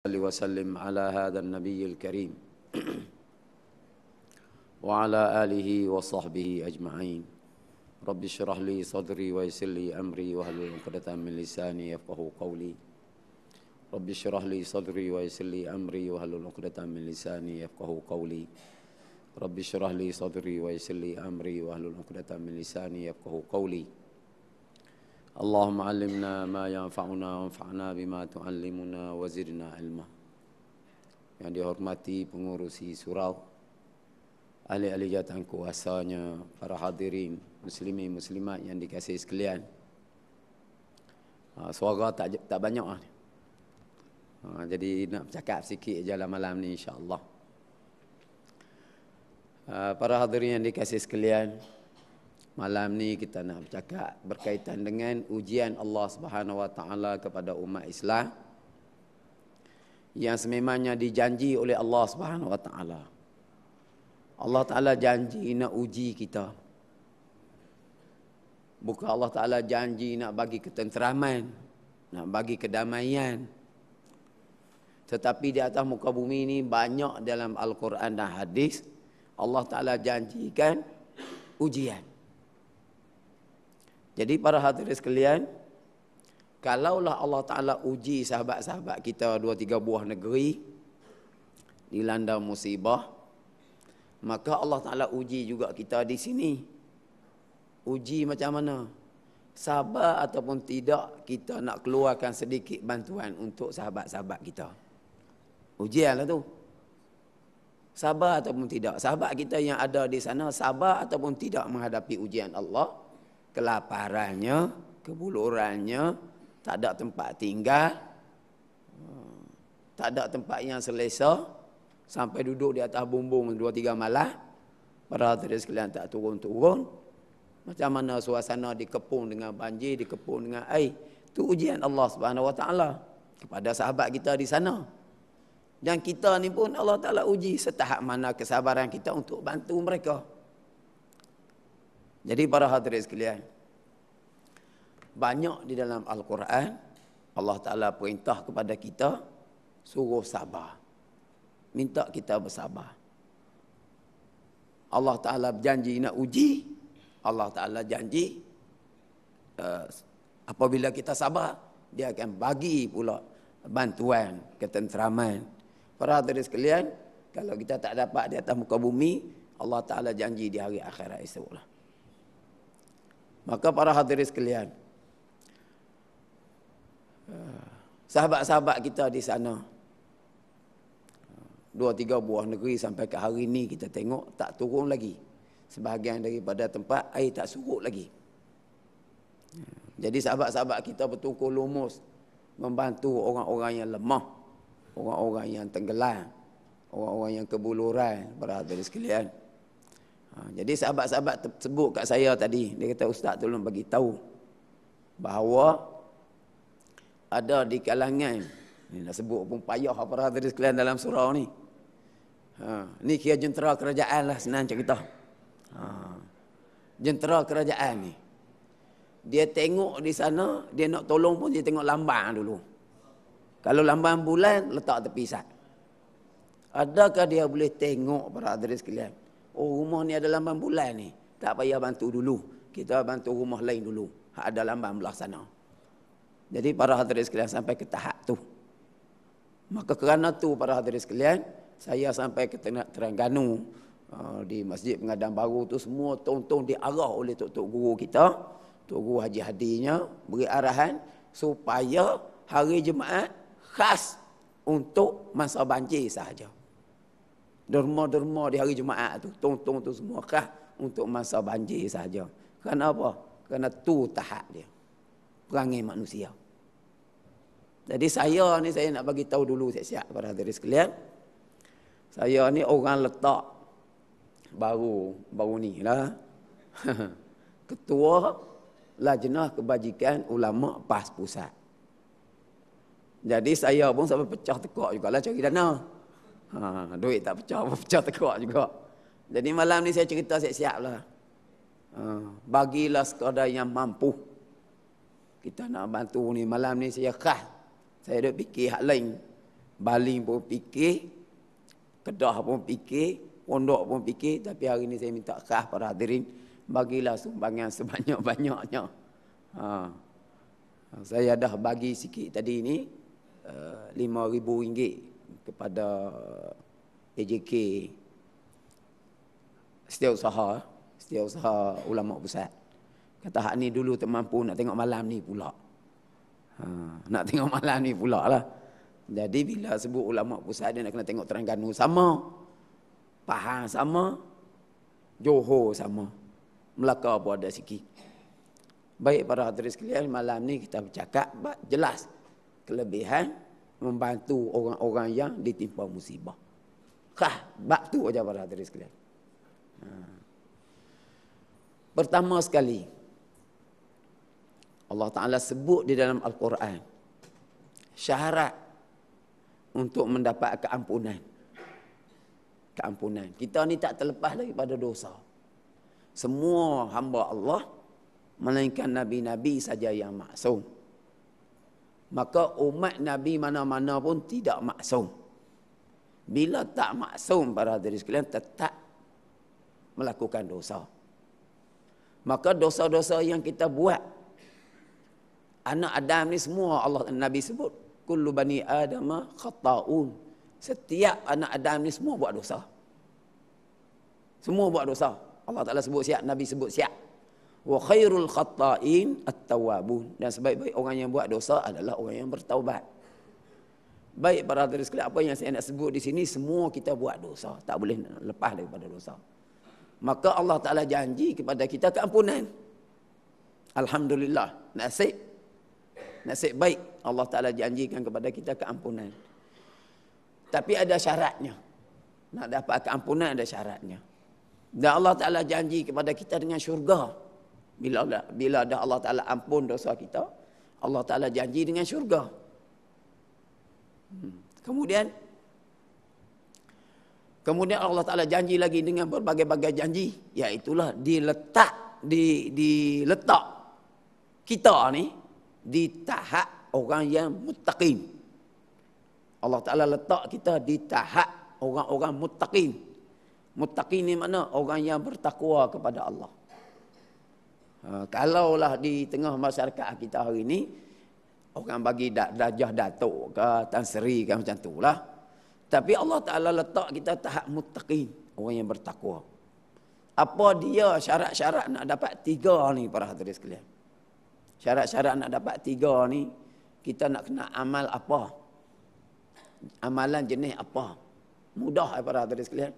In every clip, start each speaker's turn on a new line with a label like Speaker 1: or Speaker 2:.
Speaker 1: صل وسلم على هذا النبي الكريم وعلى آله وصحبه أجمعين رب اشرح لي صدري ويسر لي أمري وهل عقدة من لساني يفقه قولي رب اشرح لي صدري ويسر لي أمري وهل عقدة من لساني يفقه قولي رب اشرح لي صدري ويسر لي أمري وهل عقدة من لساني يفقه قولي اللهم علمنا ما ينفعنا وانفعنا بما تعلمنا وزدنا ilma. yang dihormati pengurusi surau ahli-ahli jatuh kuasanya para hadirin Muslimi muslimat yang dikasihi sekalian ah, suara tak tak banyak lah ah jadi nak bercakap sikit aja lah malam ni insyaallah ah, para hadirin yang dikasihi sekalian Malam ni kita nak bercakap berkaitan dengan ujian Allah Subhanahu Wa Taala kepada umat Islam yang sememangnya dijanji oleh Allah Subhanahu Wa Taala. Allah Taala janji nak uji kita. Bukan Allah Taala janji nak bagi ketenteraman, nak bagi kedamaian. Tetapi di atas muka bumi ini banyak dalam Al-Quran dan hadis Allah Taala janjikan ujian. Jadi para hadirin sekalian, kalaulah Allah Ta'ala uji sahabat-sahabat kita dua tiga buah negeri, dilanda musibah, maka Allah Ta'ala uji juga kita di sini. Uji macam mana? Sabar ataupun tidak kita nak keluarkan sedikit bantuan untuk sahabat-sahabat kita. Ujianlah tu. Sabar ataupun tidak. Sahabat kita yang ada di sana sabar ataupun tidak menghadapi ujian Allah kelaparannya, kebulurannya, tak ada tempat tinggal, hmm, tak ada tempat yang selesa, sampai duduk di atas bumbung dua tiga malah, para tadi sekalian tak turun-turun, macam mana suasana dikepung dengan banjir, dikepung dengan air, itu ujian Allah Subhanahu kepada sahabat kita di sana. Dan kita ni pun Allah Ta'ala uji setahap mana kesabaran kita untuk bantu mereka. Jadi para hadirin sekalian, banyak di dalam Al-Quran Allah Taala perintah kepada kita suruh sabar. Minta kita bersabar. Allah Taala berjanji nak uji, Allah Taala janji eh, apabila kita sabar, dia akan bagi pula bantuan, ketenteraman. Para hadirin sekalian, kalau kita tak dapat di atas muka bumi, Allah Taala janji di hari akhirat esoklah. Maka para hadirin sekalian eh, Sahabat-sahabat kita di sana eh, Dua tiga buah negeri sampai ke hari ini kita tengok tak turun lagi Sebahagian daripada tempat air tak surut lagi Jadi sahabat-sahabat kita bertukul lumus Membantu orang-orang yang lemah Orang-orang yang tenggelam Orang-orang yang kebuluran Para hadirin sekalian Ha, jadi sahabat-sahabat sebut kat saya tadi dia kata ustaz tolong bagi tahu bahawa ada di kalangan ni nak sebut pun payah apa rasa tadi sekalian dalam surau ni ha ni kira jentera kerajaan lah senang cerita ha jentera kerajaan ni dia tengok di sana dia nak tolong pun dia tengok lambang dulu kalau lambang bulan letak tepi sat adakah dia boleh tengok para hadirin sekalian Oh rumah ni ada lamban bulan ni. Tak payah bantu dulu. Kita bantu rumah lain dulu. Hak ada lambang belah sana. Jadi para hadirin sekalian sampai ke tahap tu. Maka kerana tu para hadirin sekalian, saya sampai ke Terengganu uh, di Masjid Pengadang Baru tu semua tuan-tuan diarah oleh tok-tok guru kita, tok guru Haji Hadinya beri arahan supaya hari Jumaat khas untuk masa banjir sahaja derma-derma di hari Jumaat tu, tong-tong tu semua kah untuk masa banjir saja. Kerana apa? Kerana tu tahap dia. Perangai manusia. Jadi saya ni saya nak bagi tahu dulu siap-siap kepada hadirin sekalian. Saya ni orang letak baru baru ni lah. Ketua Lajnah Kebajikan Ulama PAS Pusat. Jadi saya pun sampai pecah tekak juga lah cari dana. Ha, duit tak pecah, pecah tekak juga. Jadi malam ni saya cerita siap lah. Ha, bagilah sekadar yang mampu. Kita nak bantu ni. Malam ni saya khas. Saya duk fikir hal lain. Baling pun fikir. Kedah pun fikir. Pondok pun fikir. Tapi hari ni saya minta khas para hadirin. Bagilah sumbangan sebanyak-banyaknya. Ha. Saya dah bagi sikit tadi ni. RM5,000. Uh, eh, kepada AJK setiausaha setiausaha ulama pusat kata hak ni dulu tak mampu nak tengok malam ni pula ha, nak tengok malam ni pula lah jadi bila sebut ulama pusat dia nak kena tengok Terengganu sama Pahang sama Johor sama Melaka pun ada sikit Baik para hadirin sekalian malam ni kita bercakap jelas kelebihan membantu orang-orang yang ditimpa musibah. Kah, bab tu aja para hadirin sekalian. Ha. Pertama sekali Allah Taala sebut di dalam Al-Quran syarat untuk mendapat keampunan. Keampunan. Kita ni tak terlepas pada dosa. Semua hamba Allah melainkan nabi-nabi saja yang maksum maka umat Nabi mana-mana pun tidak maksum. Bila tak maksum para hadirin sekalian tetap melakukan dosa. Maka dosa-dosa yang kita buat anak Adam ni semua Allah Nabi sebut kullu bani adam khata'un. Setiap anak Adam ni semua buat dosa. Semua buat dosa. Allah Taala sebut siap, Nabi sebut siap wa khairul khatta'in at-tawwabun dan sebaik-baik orang yang buat dosa adalah orang yang bertaubat. Baik para hadirin sekalian apa yang saya nak sebut di sini semua kita buat dosa, tak boleh lepas daripada dosa. Maka Allah Taala janji kepada kita keampunan. Alhamdulillah, nasib nasib baik Allah Taala janjikan kepada kita keampunan. Tapi ada syaratnya. Nak dapat keampunan ada syaratnya. Dan Allah Taala janji kepada kita dengan syurga. Bila dah, bila dah Allah Ta'ala ampun dosa kita, Allah Ta'ala janji dengan syurga. Hmm. Kemudian, kemudian Allah Ta'ala janji lagi dengan berbagai-bagai janji, iaitulah diletak, di, diletak kita ni di tahap orang yang mutaqim. Allah Ta'ala letak kita di tahap orang-orang mutaqim. Mutaqim ni mana orang yang bertakwa kepada Allah. Ha, kalaulah di tengah masyarakat kita hari ini orang bagi darjah datuk ke tan seri ke macam itulah tapi Allah Taala letak kita tahap muttaqin orang yang bertakwa apa dia syarat-syarat nak dapat tiga ni para hadirin sekalian syarat-syarat nak dapat tiga ni kita nak kena amal apa amalan jenis apa mudah eh, para hadirin sekalian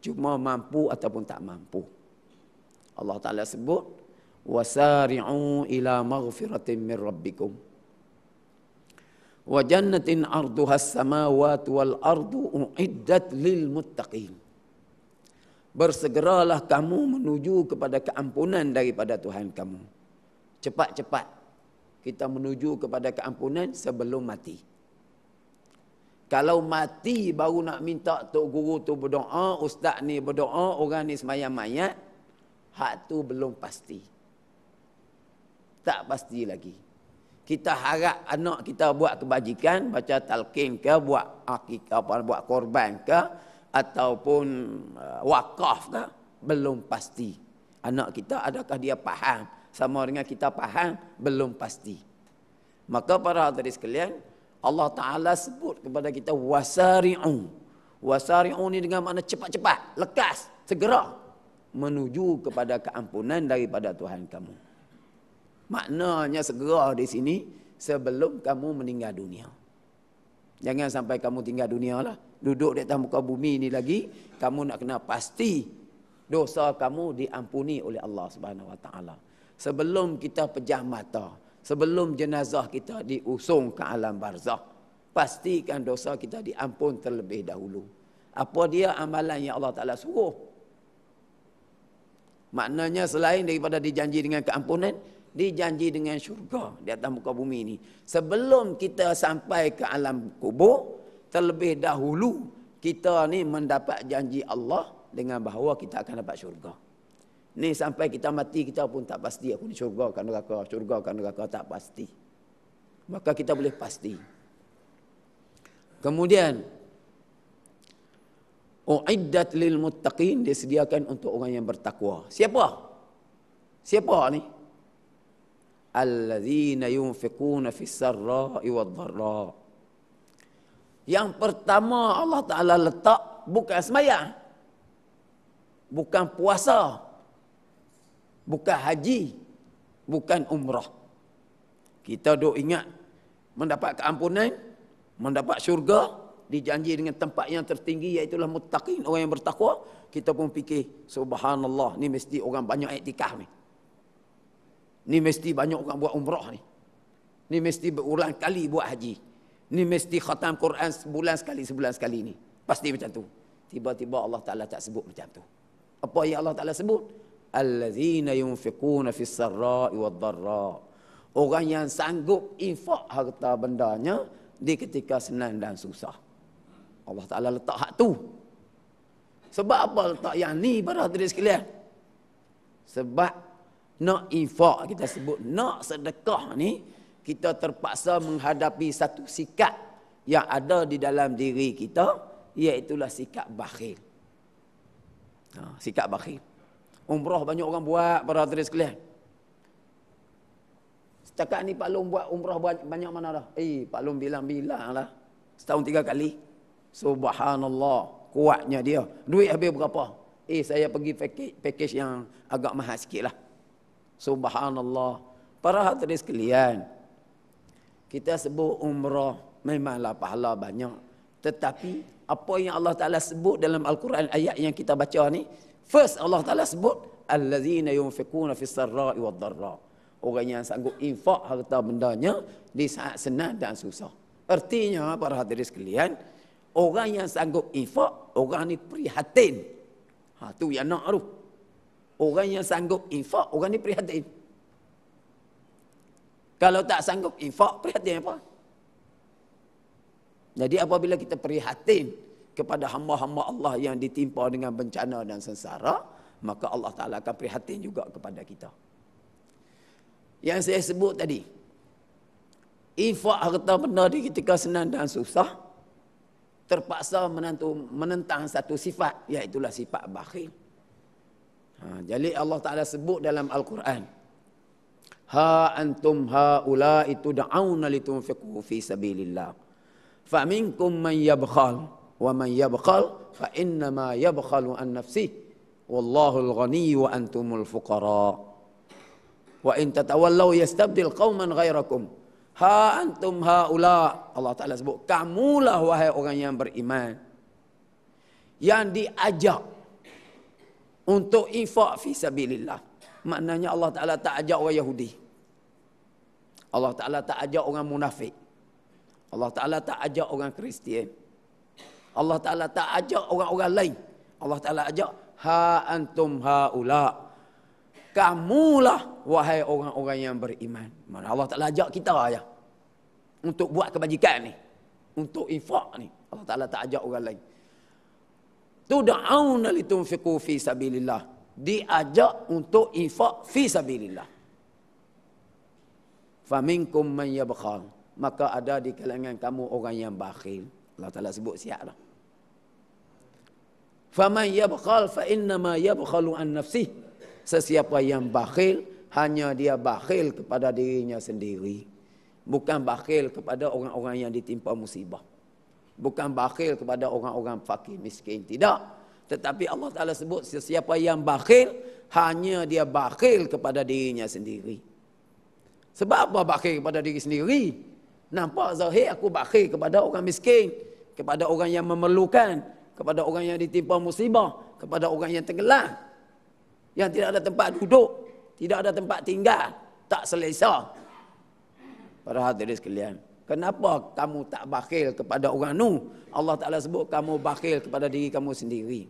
Speaker 1: cuma mampu ataupun tak mampu Allah Taala sebut وسارعوا إلى مغفرة من ربكم وجنة أرضها السماوات والأرض أعدت للمتقين Bersegeralah kamu menuju kepada keampunan daripada Tuhan kamu. Cepat-cepat kita menuju kepada keampunan sebelum mati. Kalau mati baru nak minta Tok Guru tu berdoa, Ustaz ni berdoa, orang ni semayang mayat, hak tu belum pasti tak pasti lagi. Kita harap anak kita buat kebajikan, baca talqin ke, buat akikah apa, buat korban ke, ataupun uh, wakaf ke, belum pasti. Anak kita adakah dia faham? Sama dengan kita faham, belum pasti. Maka para hadirin sekalian, Allah Ta'ala sebut kepada kita wasari'u. Wasari'u ni dengan makna cepat-cepat, lekas, segera menuju kepada keampunan daripada Tuhan kamu. Maknanya segera di sini sebelum kamu meninggal dunia. Jangan sampai kamu tinggal dunia lah. Duduk di atas muka bumi ini lagi, kamu nak kena pasti dosa kamu diampuni oleh Allah Subhanahu Wa Taala. Sebelum kita pejam mata, sebelum jenazah kita diusung ke alam barzah, pastikan dosa kita diampun terlebih dahulu. Apa dia amalan yang Allah Ta'ala suruh? Maknanya selain daripada dijanji dengan keampunan, Dijanji dengan syurga di atas muka bumi ini. Sebelum kita sampai ke alam kubur, terlebih dahulu kita ni mendapat janji Allah dengan bahawa kita akan dapat syurga. Ni sampai kita mati kita pun tak pasti aku ni syurga ke neraka, syurga ke neraka tak pasti. Maka kita boleh pasti. Kemudian uiddat lil muttaqin disediakan untuk orang yang bertakwa. Siapa? Siapa ni? alladzina yunfikuna fis sarra'i wadh-dharra. Yang pertama Allah Taala letak bukan semaya, Bukan puasa. Bukan haji. Bukan umrah. Kita duk ingat mendapat keampunan, mendapat syurga, dijanji dengan tempat yang tertinggi iaitu muttaqin orang yang bertakwa kita pun fikir subhanallah ni mesti orang banyak iktikaf ni Ni mesti banyak orang buat umrah ni. Ni mesti berulang kali buat haji. Ni mesti khatam Quran sebulan sekali, sebulan sekali ni. Pasti macam tu. Tiba-tiba Allah Ta'ala tak sebut macam tu. Apa yang Allah Ta'ala sebut? Al-lazina yunfiquna fissarra'i wa'ad-dharra' Orang yang sanggup infak harta bendanya di ketika senang dan susah. Allah Ta'ala letak hak tu. Sebab apa letak yang ni pada hadirin sekalian? Sebab nak infak kita sebut Nak sedekah ni Kita terpaksa menghadapi satu sikap Yang ada di dalam diri kita Iaitulah sikap bakhil ha, Sikap bakhil Umrah banyak orang buat para hadirin sekalian Setakat ni Pak Long buat umrah banyak mana dah Eh Pak Long bilang-bilang lah Setahun tiga kali Subhanallah Kuatnya dia Duit habis berapa Eh saya pergi package, package yang agak mahal sikit lah Subhanallah. Para hadirin sekalian, kita sebut umrah memanglah pahala banyak. Tetapi apa yang Allah Taala sebut dalam Al-Quran ayat yang kita baca ni, first Allah Taala sebut allazina yunfikuna fis sarai wad darra. Orang yang sanggup infak harta bendanya di saat senang dan susah. Artinya para hadirin sekalian, orang yang sanggup infak, orang ni prihatin. Ha tu yang nak aruh. Orang yang sanggup infak, orang ni prihatin. Kalau tak sanggup infak, prihatin apa? Jadi apabila kita prihatin kepada hamba-hamba Allah yang ditimpa dengan bencana dan sengsara, maka Allah Ta'ala akan prihatin juga kepada kita. Yang saya sebut tadi, infak harta benda di ketika senang dan susah, terpaksa menentang satu sifat, iaitulah sifat bakhil. Ha, jadi Allah Ta'ala sebut dalam Al-Quran. Ha antum ha haula itu da'auna litunfiqu fi sabilillah. Fa minkum man yabkhal wa man yabkhal fa inna ma yabkhalu an nafsi wallahu al-ghani wa antumul fuqara. Wa in tatawallaw yastabdil qauman ghairakum. Ha antum ha haula Allah Taala sebut kamulah wahai orang yang beriman yang diajak untuk infak fi sabilillah. Maknanya Allah Taala tak ajak orang Yahudi. Allah Taala tak ajak orang munafik. Allah Taala tak ajak orang Kristian. Allah Taala tak ajak orang-orang lain. Allah Taala ajak ha antum haula. Kamulah wahai orang-orang yang beriman. Mana Allah Taala ajak kita ya. Untuk buat kebajikan ni. Untuk infak ni. Allah Taala tak ajak orang lain. Tud'auna litunfiqu fi sabilillah. Diajak untuk infak fi sabilillah. Faminkum man yabkhal. Maka ada di kalangan kamu orang yang bakhil. Allah Ta'ala sebut siap lah. Faman yabkhal fa innama yabkhalu an nafsi. Sesiapa yang bakhil, hanya dia bakhil kepada dirinya sendiri. Bukan bakhil kepada orang-orang yang ditimpa musibah bukan bakhil kepada orang-orang fakir miskin tidak tetapi Allah Taala sebut sesiapa yang bakhil hanya dia bakhil kepada dirinya sendiri sebab apa bakhil kepada diri sendiri nampak zahir aku bakhil kepada orang miskin kepada orang yang memerlukan kepada orang yang ditimpa musibah kepada orang yang tenggelam yang tidak ada tempat duduk tidak ada tempat tinggal tak selesa para hadirin sekalian Kenapa kamu tak bakhil kepada orang nu? Allah Ta'ala sebut kamu bakhil kepada diri kamu sendiri.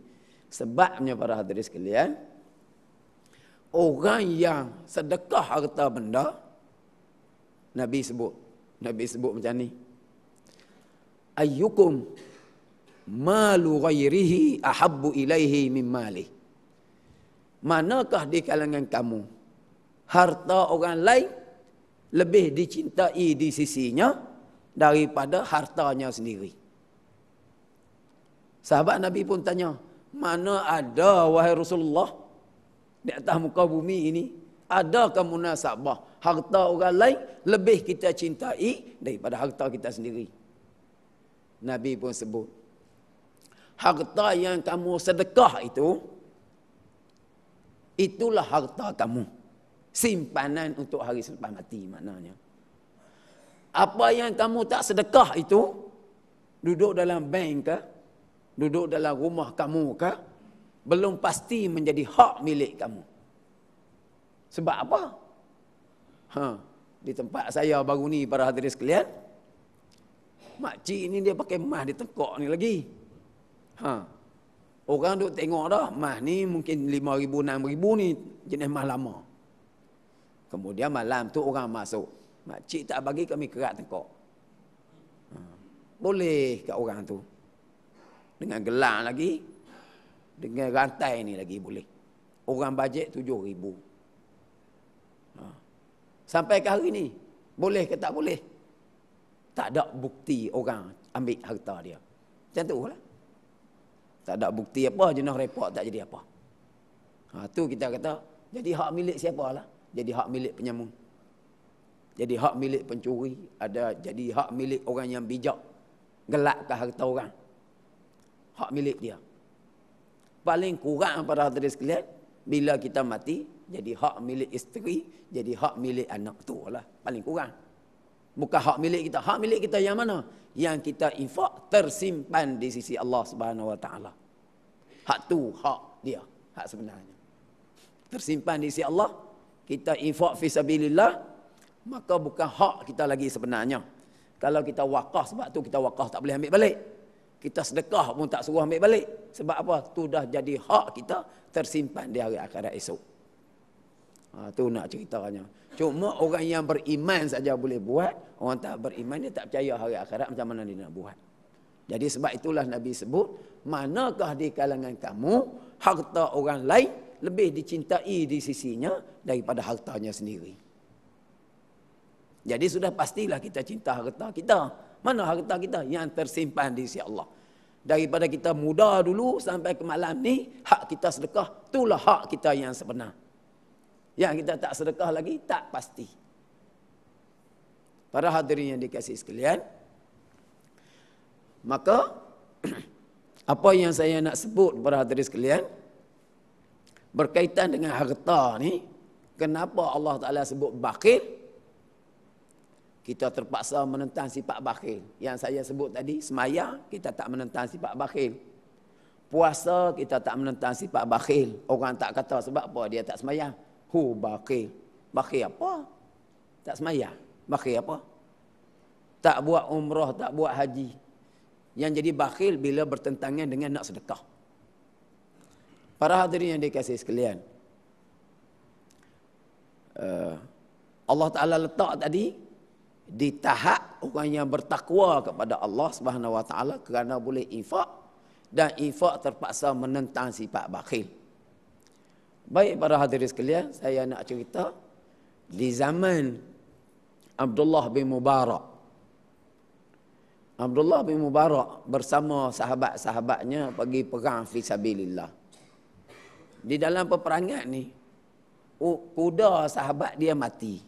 Speaker 1: Sebabnya para hadirin sekalian. Orang yang sedekah harta benda. Nabi sebut. Nabi sebut macam ni. Ayyukum malu ghairihi ahabbu ilaihi min mali. Manakah di kalangan kamu harta orang lain lebih dicintai di sisinya daripada hartanya sendiri. Sahabat Nabi pun tanya, mana ada wahai Rasulullah di atas muka bumi ini, ada kamu nasabah, harta orang lain lebih kita cintai daripada harta kita sendiri? Nabi pun sebut, harta yang kamu sedekah itu, itulah harta kamu. Simpanan untuk hari selepas mati maknanya apa yang kamu tak sedekah itu duduk dalam bank ke duduk dalam rumah kamu ke belum pasti menjadi hak milik kamu sebab apa ha di tempat saya baru ni para hadirin sekalian makcik cik ni dia pakai mah di tengkok ni lagi ha orang duk tengok dah mah ni mungkin 5000 6000 ni jenis mah lama kemudian malam tu orang masuk Makcik tak bagi kami kerat tengkok. Ha. Boleh kat orang tu. Dengan gelang lagi. Dengan rantai ni lagi boleh. Orang bajet tujuh ribu. Ha. Sampai ke hari ni. Boleh ke tak boleh? Tak ada bukti orang ambil harta dia. Macam tu lah. Tak ada bukti apa. Jenuh repot tak jadi apa. Ha, tu kita kata. Jadi hak milik siapa lah. Jadi hak milik penyambung jadi hak milik pencuri, ada jadi hak milik orang yang bijak. Gelak ke harta orang. Hak milik dia. Paling kurang pada hadirin sekalian, bila kita mati, jadi hak milik isteri, jadi hak milik anak tu lah. Paling kurang. Bukan hak milik kita. Hak milik kita yang mana? Yang kita infak tersimpan di sisi Allah Subhanahu Wa Taala. Hak tu hak dia. Hak sebenarnya. Tersimpan di sisi Allah. Kita infak fisabilillah maka bukan hak kita lagi sebenarnya. Kalau kita wakah sebab tu kita wakah tak boleh ambil balik. Kita sedekah pun tak suruh ambil balik. Sebab apa? Tu dah jadi hak kita tersimpan di hari akhirat esok. Ha, tu nak ceritanya. Cuma orang yang beriman saja boleh buat. Orang tak beriman dia tak percaya hari akhirat macam mana dia nak buat. Jadi sebab itulah Nabi sebut. Manakah di kalangan kamu harta orang lain lebih dicintai di sisinya daripada hartanya sendiri. Jadi sudah pastilah kita cinta harta kita. Mana harta kita yang tersimpan di sisi Allah. Daripada kita muda dulu sampai ke malam ni, hak kita sedekah, itulah hak kita yang sebenar. Yang kita tak sedekah lagi, tak pasti. Para hadirin yang dikasih sekalian, maka apa yang saya nak sebut para hadirin sekalian, berkaitan dengan harta ni, kenapa Allah Ta'ala sebut bakir, kita terpaksa menentang sifat bakhil. Yang saya sebut tadi, semaya kita tak menentang sifat bakhil. Puasa kita tak menentang sifat bakhil. Orang tak kata sebab apa dia tak semaya. Hu bakhil. Bakhil apa? Tak semaya. Bakhil apa? Tak buat umrah, tak buat haji. Yang jadi bakhil bila bertentangan dengan nak sedekah. Para hadirin yang dikasih sekalian. Eh, Allah Ta'ala letak tadi di tahap orang yang bertakwa kepada Allah Subhanahu wa taala kerana boleh infak dan infak terpaksa menentang sifat bakhil. Baik para hadirin sekalian, saya nak cerita di zaman Abdullah bin Mubarak. Abdullah bin Mubarak bersama sahabat-sahabatnya pergi perang fi sabilillah. Di dalam peperangan ni, kuda sahabat dia mati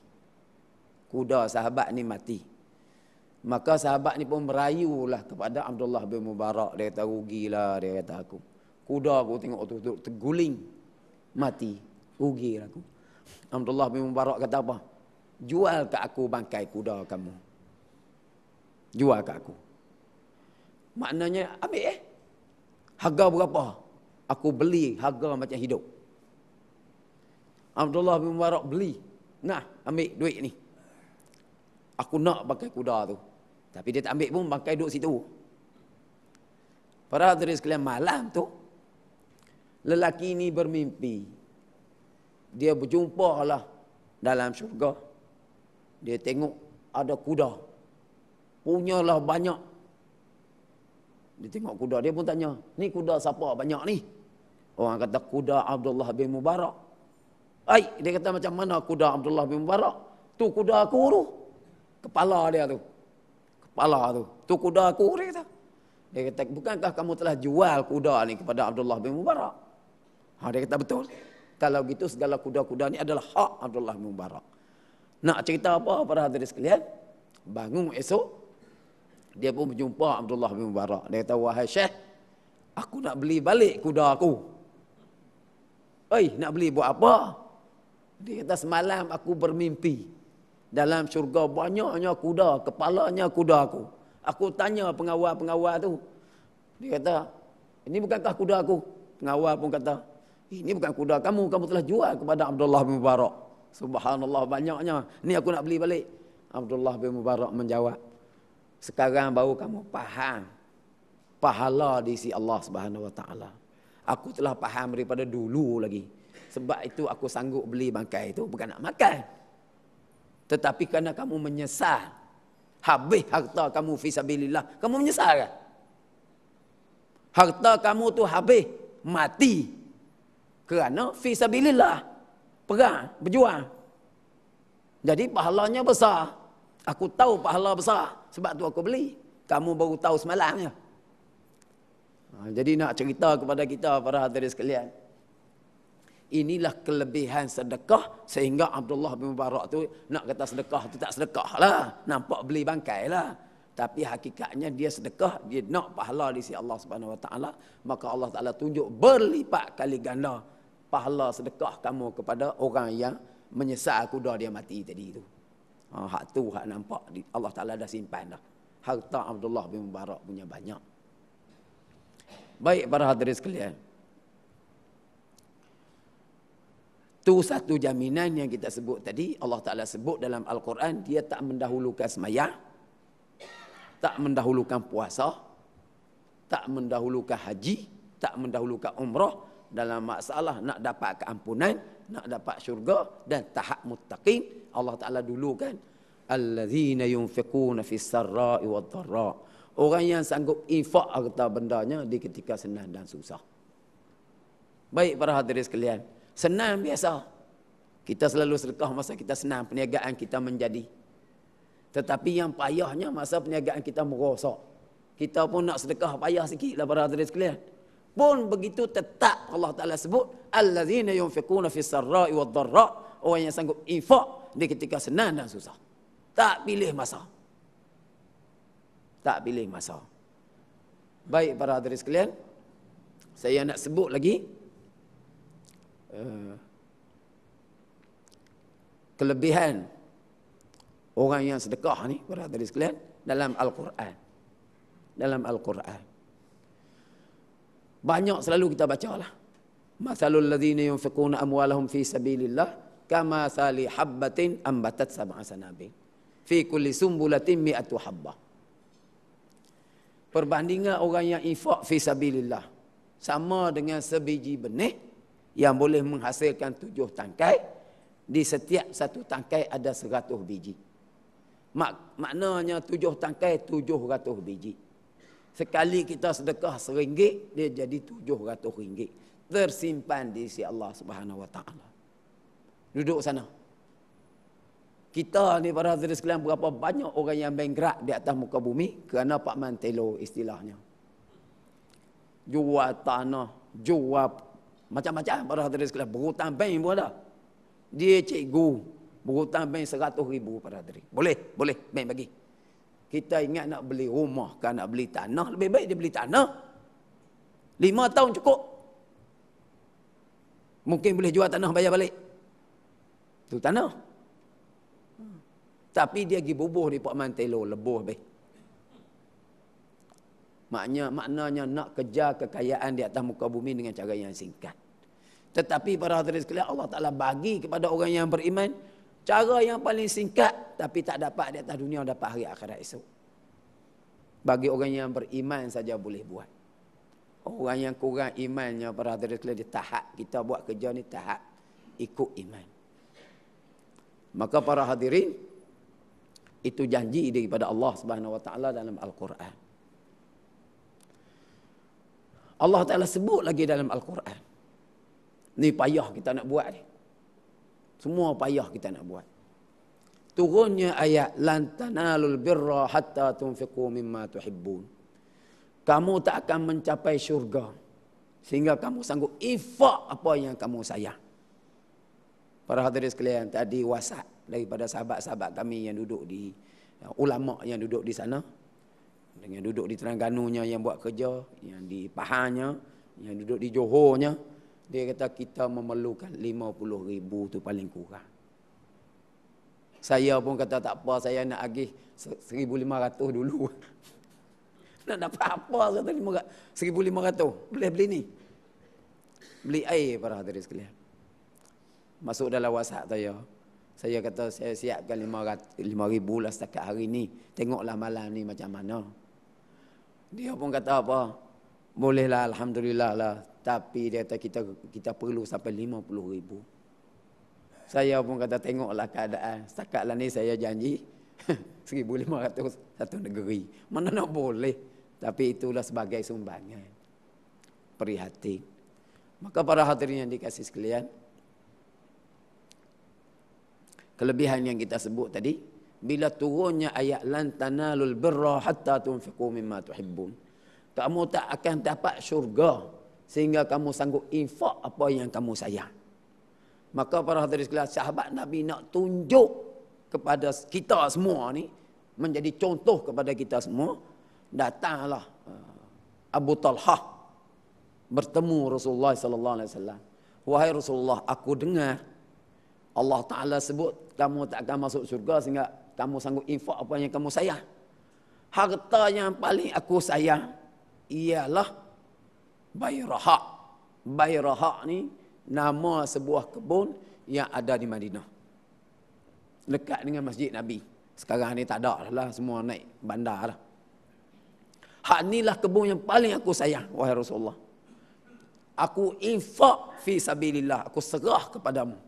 Speaker 1: kuda sahabat ni mati. Maka sahabat ni pun merayu lah kepada Abdullah bin Mubarak. Dia kata rugilah dia kata aku. Kuda aku tengok tu, tu terguling mati. Rugilah aku. Abdullah bin Mubarak kata apa? Jual ke aku bangkai kuda kamu. Jual ke aku. Maknanya ambil eh. Harga berapa? Aku beli harga macam hidup. Abdullah bin Mubarak beli. Nah, ambil duit ni. Aku nak pakai kuda tu. Tapi dia tak ambil pun pakai duduk situ. Para hadirin sekalian malam tu lelaki ini bermimpi. Dia berjumpa lah dalam syurga. Dia tengok ada kuda. Punyalah banyak. Dia tengok kuda. Dia pun tanya, ni kuda siapa banyak ni? Orang kata kuda Abdullah bin Mubarak. Ay, dia kata macam mana kuda Abdullah bin Mubarak? Tu kuda aku tu kepala dia tu. Kepala tu. Tu kuda aku dia kata. Dia kata, bukankah kamu telah jual kuda ni kepada Abdullah bin Mubarak? Ha, dia kata, betul. Kalau gitu segala kuda-kuda ni adalah hak Abdullah bin Mubarak. Nak cerita apa para hadirin sekalian? Bangun esok, dia pun berjumpa Abdullah bin Mubarak. Dia kata, wahai syekh, aku nak beli balik kuda aku. Oi, nak beli buat apa? Dia kata, semalam aku bermimpi. Dalam syurga banyaknya kuda, kepalanya kuda aku. Aku tanya pengawal-pengawal tu. Dia kata, ini bukankah kuda aku? Pengawal pun kata, ini bukan kuda kamu, kamu telah jual kepada Abdullah bin Mubarak. Subhanallah banyaknya. Ini aku nak beli balik. Abdullah bin Mubarak menjawab, sekarang baru kamu faham pahala di sisi Allah Subhanahu wa taala. Aku telah faham daripada dulu lagi. Sebab itu aku sanggup beli bangkai itu bukan nak makan. Tetapi kerana kamu menyesal. Habis harta kamu fisabilillah. Kamu menyesal kan? Harta kamu tu habis. Mati. Kerana fisabilillah. Perang. Berjuang. Jadi pahalanya besar. Aku tahu pahala besar. Sebab tu aku beli. Kamu baru tahu semalam ha, Jadi nak cerita kepada kita para hadirin sekalian. Inilah kelebihan sedekah sehingga Abdullah bin Mubarak tu nak kata sedekah tu tak sedekah lah. Nampak beli bangkai lah. Tapi hakikatnya dia sedekah, dia nak pahala di sisi Allah Subhanahu Wa Taala. Maka Allah Taala tunjuk berlipat kali ganda pahala sedekah kamu kepada orang yang menyesal kuda dia mati tadi itu. Ha, ah, hak tu hak nampak Allah Taala dah simpan dah. Harta Abdullah bin Mubarak punya banyak. Baik para hadirin sekalian. Itu satu jaminan yang kita sebut tadi. Allah Ta'ala sebut dalam Al-Quran, dia tak mendahulukan semayah, tak mendahulukan puasa, tak mendahulukan haji, tak mendahulukan umrah dalam masalah nak dapat keampunan, nak dapat syurga dan tahap muttaqin. Allah Ta'ala dulukan, Al Alladzina yunfiquna fi sarra'i wa dharra. Orang yang sanggup infak harta bendanya di ketika senang dan susah. Baik para hadirin sekalian, Senang biasa. Kita selalu sedekah masa kita senang, perniagaan kita menjadi. Tetapi yang payahnya masa perniagaan kita merosak. Kita pun nak sedekah payah sikit lah para hadirin sekalian. Pun begitu tetap Allah Ta'ala sebut, Allazina yunfiquna fi sarra'i wa dharra' Orang yang sanggup infak di ketika senang dan susah. Tak pilih masa. Tak pilih masa. Baik para hadirin sekalian, saya nak sebut lagi Eh, kelebihan orang yang sedekah ni para hadirin sekalian dalam al-Quran. Dalam al-Quran. Banyak selalu kita bacalah. Masalul ladzina yunfiquna amwalahum fi sabilillah kama sali habbatin ambatat sab'a sanabi fi kulli sumbulatin mi'atu habbah. Perbandingan orang yang infak fi sabilillah sama dengan sebiji benih yang boleh menghasilkan tujuh tangkai di setiap satu tangkai ada seratus biji Mak, maknanya tujuh tangkai tujuh ratus biji sekali kita sedekah seringgit dia jadi tujuh ratus ringgit tersimpan di sisi Allah Subhanahu Wa Taala duduk sana kita ni para hadirin sekalian berapa banyak orang yang bengkrak di atas muka bumi kerana Pak Mantelo istilahnya. Jual tanah, jual macam-macam para hadirin sekalian. Berhutang bank pun ada. Dia cikgu. Berhutang bank seratus ribu para hadirin. Boleh, boleh. Bank bagi. Kita ingat nak beli rumah kan nak beli tanah. Lebih baik dia beli tanah. Lima tahun cukup. Mungkin boleh jual tanah bayar balik. Itu tanah. Tapi dia pergi bubuh di Pak Mantelo. Lebuh baik. Maknanya, maknanya nak kejar kekayaan di atas muka bumi dengan cara yang singkat. Tetapi para hadirin sekalian Allah Ta'ala bagi kepada orang yang beriman cara yang paling singkat tapi tak dapat di atas dunia dapat hari akhirat esok. Bagi orang yang beriman saja boleh buat. Orang yang kurang imannya para hadirin sekalian di tahap kita buat kerja ni tahap ikut iman. Maka para hadirin itu janji daripada Allah Subhanahu Wa Ta'ala dalam Al-Quran. Allah Ta'ala sebut lagi dalam Al-Quran. Ni payah kita nak buat ni. Semua payah kita nak buat. Turunnya ayat, Lan tanalul birra hatta tunfiqu mimma tuhibbun. Kamu tak akan mencapai syurga. Sehingga kamu sanggup ifak apa yang kamu sayang. Para hadirin sekalian, tadi wasat daripada sahabat-sahabat kami yang duduk di ulama yang duduk di sana dengan duduk di Terengganunya yang buat kerja, yang di Pahangnya, yang duduk di Johornya, dia kata kita memerlukan 50 ribu tu paling kurang. Saya pun kata tak apa, saya nak agih 1,500 dulu. nak dapat apa, kata 1,500, boleh beli ni. Beli air para hadirin sekalian. Masuk dalam WhatsApp saya, saya kata saya siapkan 5,000 lah setakat hari ni. Tengoklah malam ni macam mana. Dia pun kata apa? Bolehlah Alhamdulillah lah. Tapi dia kata kita kita perlu sampai lima puluh ribu. Saya pun kata tengoklah keadaan. Setakatlah ni saya janji. Seribu lima ratus satu negeri. Mana nak boleh. Tapi itulah sebagai sumbangan. Perihati. Maka para hadirin yang dikasih sekalian. Kelebihan yang kita sebut tadi bila turunnya ayat lan tanalul birra hatta tunfiqu mimma tuhibbun kamu tak akan dapat syurga sehingga kamu sanggup infak apa yang kamu sayang maka para hadirin sekalian sahabat nabi nak tunjuk kepada kita semua ni menjadi contoh kepada kita semua datanglah uh, Abu Talha bertemu Rasulullah sallallahu alaihi wasallam wahai Rasulullah aku dengar Allah taala sebut kamu tak akan masuk syurga sehingga kamu sanggup infak apa yang kamu sayang. Harta yang paling aku sayang ialah Bayraha. Bayraha ni nama sebuah kebun yang ada di Madinah. Dekat dengan Masjid Nabi. Sekarang ni tak ada lah semua naik bandar lah. Hak inilah kebun yang paling aku sayang wahai Rasulullah. Aku infak fi sabilillah, aku serah kepadamu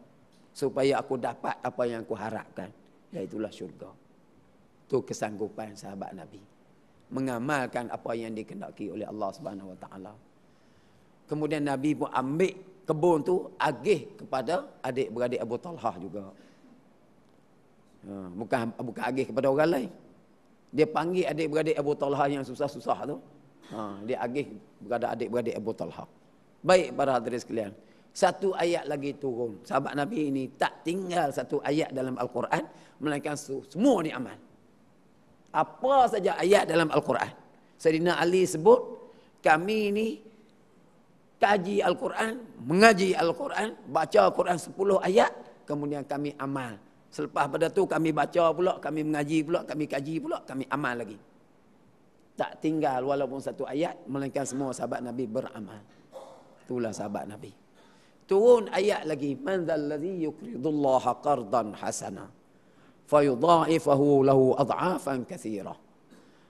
Speaker 1: supaya aku dapat apa yang aku harapkan. Ya, itulah syurga. Itu kesanggupan sahabat Nabi. Mengamalkan apa yang dikendaki oleh Allah Subhanahu Wa Taala. Kemudian Nabi pun ambil kebun tu agih kepada adik-beradik Abu Talha juga. Ha, bukan bukan agih kepada orang lain. Dia panggil adik-beradik Abu Talha yang susah-susah tu. Ha, dia agih kepada adik-beradik Abu Talha. Baik para hadirin sekalian. Satu ayat lagi turun. Sahabat Nabi ini tak tinggal satu ayat dalam Al-Quran. Melainkan semua ni amal. Apa saja ayat dalam Al-Quran. Sayyidina Ali sebut, kami ini kaji Al-Quran, mengaji Al-Quran, baca Al-Quran sepuluh ayat, kemudian kami amal. Selepas pada tu kami baca pula, kami mengaji pula, kami kaji pula, kami amal lagi. Tak tinggal walaupun satu ayat, melainkan semua sahabat Nabi beramal. Itulah sahabat Nabi. Turun ayat lagi. Man dhalladhi yukridullaha qardan hasana. Fayudha'ifahu lahu adha'afan kathira.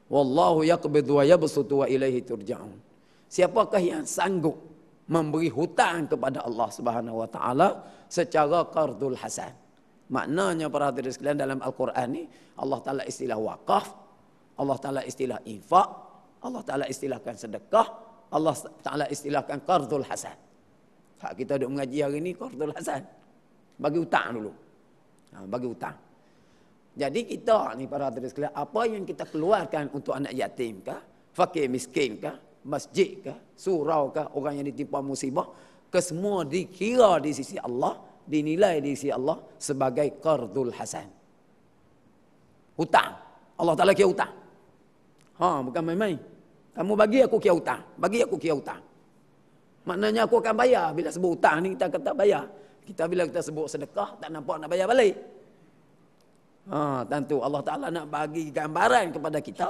Speaker 1: Wallahu yaqbid wa yabsutu wa ilaihi turja'un. Siapakah yang sanggup memberi hutang kepada Allah Subhanahu wa taala secara qardul hasan. Maknanya para hadirin sekalian dalam Al-Quran ni Allah taala istilah waqaf, Allah taala istilah infak, Allah taala istilahkan sedekah, Allah taala istilahkan qardul hasan. Saat kita duduk mengaji hari ini, Qardul Hasan. Bagi hutang dulu. Ha, bagi hutang. Jadi kita ni para hadirin sekalian, apa yang kita keluarkan untuk anak yatim kah? Fakir miskin kah? Masjid kah? Surau kah? Orang yang ditimpa musibah. Kesemua dikira di sisi Allah, dinilai di sisi Allah sebagai Qardul Hasan. Hutang. Allah Ta'ala kira hutang. Ha, bukan main-main. Kamu bagi aku kira hutang. Bagi aku kira hutang. Maknanya aku akan bayar. Bila sebut hutang ni, kita akan tak bayar. Kita bila kita sebut sedekah, tak nampak nak bayar balik. Ha, tentu Allah Ta'ala nak bagi gambaran kepada kita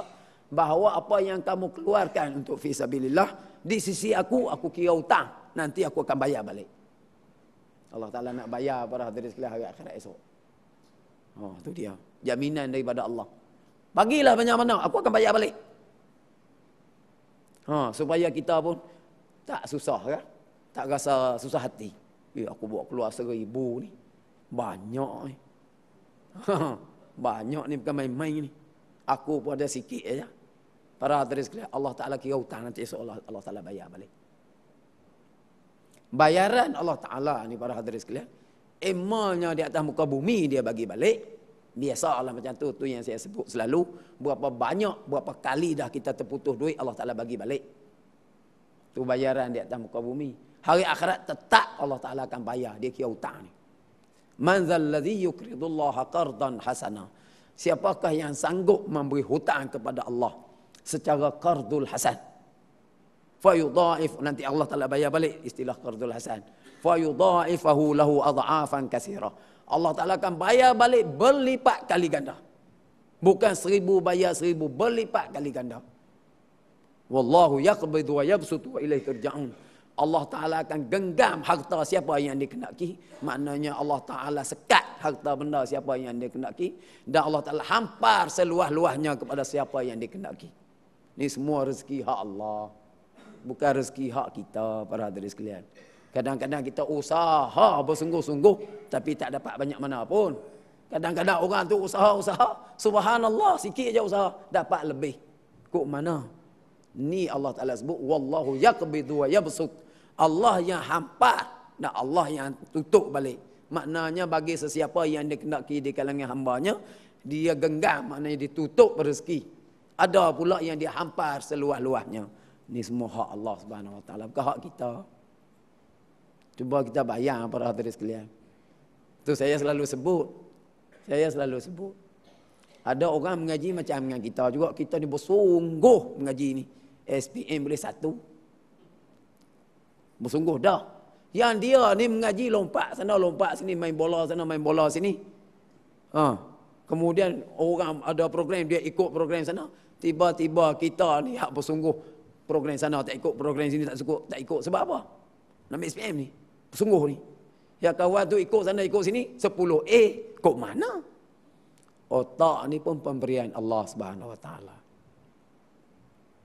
Speaker 1: bahawa apa yang kamu keluarkan untuk fisabilillah di sisi aku aku kira hutang nanti aku akan bayar balik Allah Ta'ala nak bayar para hadirin sekalian hari akhirat esok oh, tu dia jaminan daripada Allah bagilah banyak mana aku akan bayar balik ha, supaya kita pun tak susah kan? Tak rasa susah hati. Eh, aku buat keluar seribu ni. Banyak ni. Banyak ni bukan main-main ni. Aku pun ada sikit saja. Para hadirin sekalian, Allah Ta'ala kira hutang nanti esok Allah, Allah Ta'ala bayar balik. Bayaran Allah Ta'ala ni para hadirin sekalian, emalnya di atas muka bumi dia bagi balik. Biasa Allah macam tu, tu yang saya sebut selalu. Berapa banyak, berapa kali dah kita terputus duit, Allah Ta'ala bagi balik. Tu bayaran di atas muka bumi. Hari akhirat tetap Allah Ta'ala akan bayar. Dia kira hutang ni. Man zalladhi Allah qardan hasana. Siapakah yang sanggup memberi hutang kepada Allah secara qardul hasan? Fayudha'if. Nanti Allah Ta'ala bayar balik istilah qardul hasan. Fayudha'ifahu lahu adha'afan kasira. Allah Ta'ala akan bayar balik berlipat kali ganda. Bukan seribu bayar seribu. Berlipat kali ganda. Wallahu yaqbidu wa yabsutu wa ilaihi turja'un. Allah Ta'ala akan genggam harta siapa yang dikenaki. Maknanya Allah Ta'ala sekat harta benda siapa yang dikenaki. Dan Allah Ta'ala hampar seluah-luahnya kepada siapa yang dikenaki. Ini semua rezeki hak Allah. Bukan rezeki hak kita para hadirin sekalian. Kadang-kadang kita usaha bersungguh-sungguh. Tapi tak dapat banyak mana pun. Kadang-kadang orang tu usaha-usaha. Subhanallah sikit je usaha. Dapat lebih. Kok mana? Ni Allah Ta'ala sebut Wallahu yakbidu wa yabsud Allah yang hampa dan Allah yang tutup balik Maknanya bagi sesiapa yang dikendaki di kalangan hambanya Dia genggam maknanya ditutup rezeki Ada pula yang dia hampar seluas-luasnya Ini semua hak Allah Subhanahu Wa Ta'ala Bukan hak kita Cuba kita bayang para hadirin sekalian Tu saya selalu sebut Saya selalu sebut ada orang mengaji macam dengan kita juga. Kita ni bersungguh mengaji ni. SPM boleh satu. Bersungguh dah. Yang dia ni mengaji lompat sana, lompat sini, main bola sana, main bola sini. Ha. Kemudian orang ada program, dia ikut program sana. Tiba-tiba kita ni hak bersungguh program sana, tak ikut program sini, tak cukup, tak ikut. Sebab apa? Nak SPM ni. Bersungguh ni. Ya kawan tu ikut sana, ikut sini, 10A. Eh, kok mana? Otak ni pun pemberian Allah Subhanahu Wa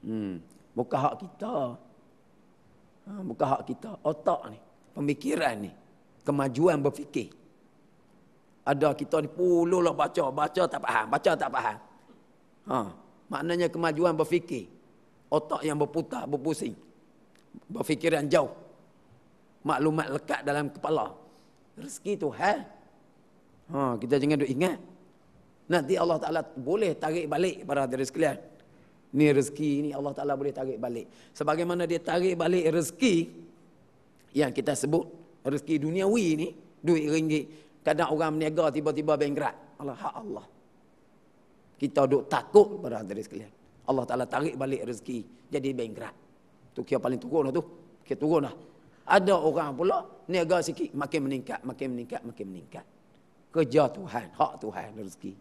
Speaker 1: Hmm. Bukan hak kita. Ha, bukan hak kita. Otak ni. Pemikiran ni. Kemajuan berfikir. Ada kita ni puluh lah baca. Baca tak faham. Baca tak faham. Ha. Maknanya kemajuan berfikir. Otak yang berputar, berpusing. Berfikiran jauh. Maklumat lekat dalam kepala. Rezeki tu. Ha? ha. Kita jangan duk ingat. Nanti Allah Ta'ala boleh tarik balik para hadirin sekalian. Ni rezeki ni Allah Ta'ala boleh tarik balik. Sebagaimana dia tarik balik rezeki yang kita sebut rezeki duniawi ni, duit ringgit. Kadang orang meniaga tiba-tiba bengkrat. Allah, hak Allah. Kita duduk takut pada hadirin sekalian. Allah Ta'ala tarik balik rezeki jadi bengkrat. Tu kira paling turun lah tu. Kira turun lah. Ada orang pula niaga sikit makin meningkat, makin meningkat, makin meningkat. Kerja Tuhan, hak Tuhan rezeki.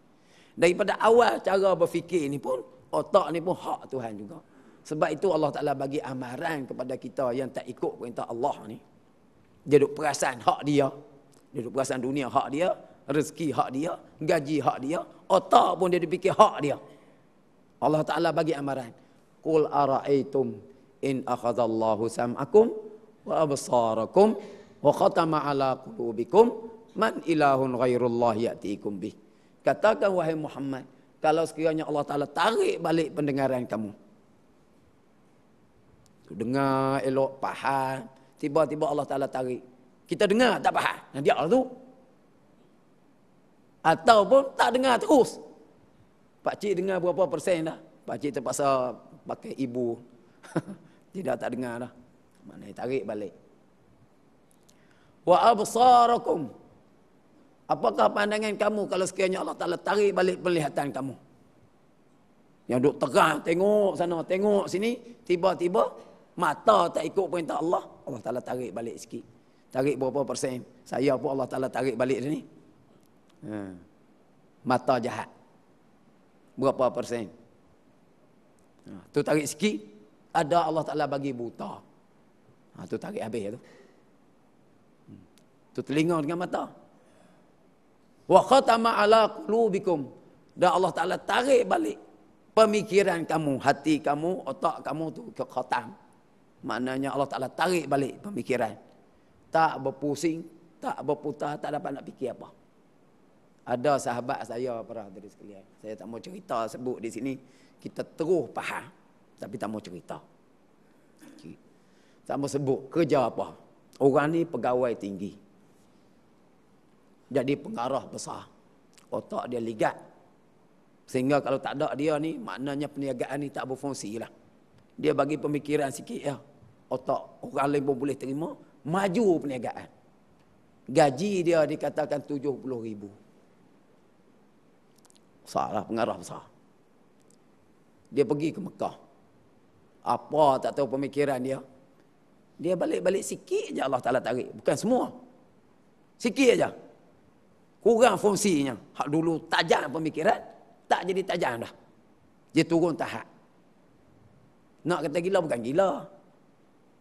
Speaker 1: Daripada awal cara berfikir ni pun Otak ni pun hak Tuhan juga. Sebab itu Allah Ta'ala bagi amaran kepada kita yang tak ikut perintah Allah ni. Dia duduk perasan hak dia. Dia duduk perasan dunia hak dia. Rezeki hak dia. Gaji hak dia. Otak pun dia dipikir hak dia. Allah Ta'ala bagi amaran. Qul ara'aitum in akhazallahu sam'akum wa absarakum wa khatama ala qulubikum man ilahun ghairullah ya'tikum bih. Katakan wahai Muhammad kalau sekiranya Allah Ta'ala tarik balik pendengaran kamu. Dengar, elok, faham. Tiba-tiba Allah Ta'ala tarik. Kita dengar, tak faham. nanti Allah tu. Ataupun tak dengar terus. Pakcik dengar berapa persen dah. Pakcik terpaksa pakai ibu. Tidak tak dengar dah. Mana tarik balik. Wa absarakum. Apakah pandangan kamu kalau sekiranya Allah Ta'ala tarik balik penglihatan kamu? Yang duduk tegak, tengok sana, tengok sini, tiba-tiba mata tak ikut perintah Allah, Allah Ta'ala tarik balik sikit. Tarik berapa persen? Saya pun Allah Ta'ala tarik balik sini. Hmm. Ha. Mata jahat. Berapa persen? Ha. Tu tarik sikit, ada Allah Ta'ala bagi buta. Ha, tu tarik habis tu. Hmm. Tu telinga dengan mata. Mata wa khatama ala qulubikum dan Allah Taala tarik balik pemikiran kamu hati kamu otak kamu tu ke khatam maknanya Allah Taala tarik balik pemikiran tak berpusing tak berputar tak dapat nak fikir apa ada sahabat saya para hadirin sekalian saya tak mau cerita sebut di sini kita terus faham tapi tak mau cerita tak mau sebut kerja apa orang ni pegawai tinggi jadi pengarah besar. Otak dia ligat. Sehingga kalau tak ada dia ni, maknanya perniagaan ni tak berfungsi lah. Dia bagi pemikiran sikit ya. Otak orang lain pun boleh terima. Maju perniagaan. Gaji dia dikatakan 70 ribu. Salah pengarah besar. Dia pergi ke Mekah. Apa tak tahu pemikiran dia. Dia balik-balik sikit je Allah Ta'ala tarik. Bukan semua. Sikit aja kurang fungsinya. Hak dulu tajam pemikiran, tak jadi tajam dah. Dia turun tahap. Nak kata gila bukan gila.